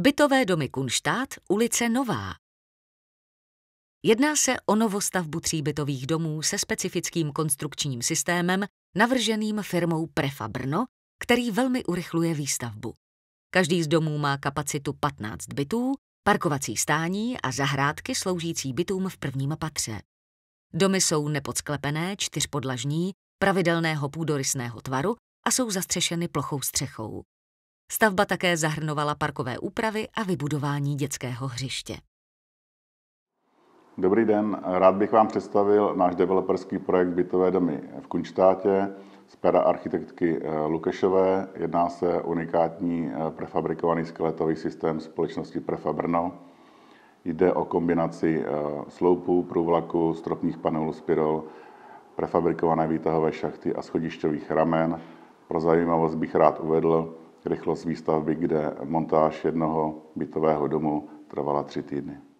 Bytové domy Kunštát, ulice Nová. Jedná se o novostavbu tří bytových domů se specifickým konstrukčním systémem navrženým firmou Prefa Brno, který velmi urychluje výstavbu. Každý z domů má kapacitu 15 bytů, parkovací stání a zahrádky sloužící bytům v prvním patře. Domy jsou nepodsklepené, čtyřpodlažní, pravidelného půdorysného tvaru a jsou zastřešeny plochou střechou. Stavba také zahrnovala parkové úpravy a vybudování dětského hřiště. Dobrý den, rád bych vám představil náš developerský projekt Bytové domy v Kunštátě z pera architektky eh, Lukešové. Jedná se o unikátní eh, prefabrikovaný skeletový systém společnosti Prefa Brno. Jde o kombinaci eh, sloupů, průvlaku, stropních panelů spirol, prefabrikované výtahové šachty a schodišťových ramen. Pro zajímavost bych rád uvedl, rychlost výstavby, kde montáž jednoho bytového domu trvala tři týdny.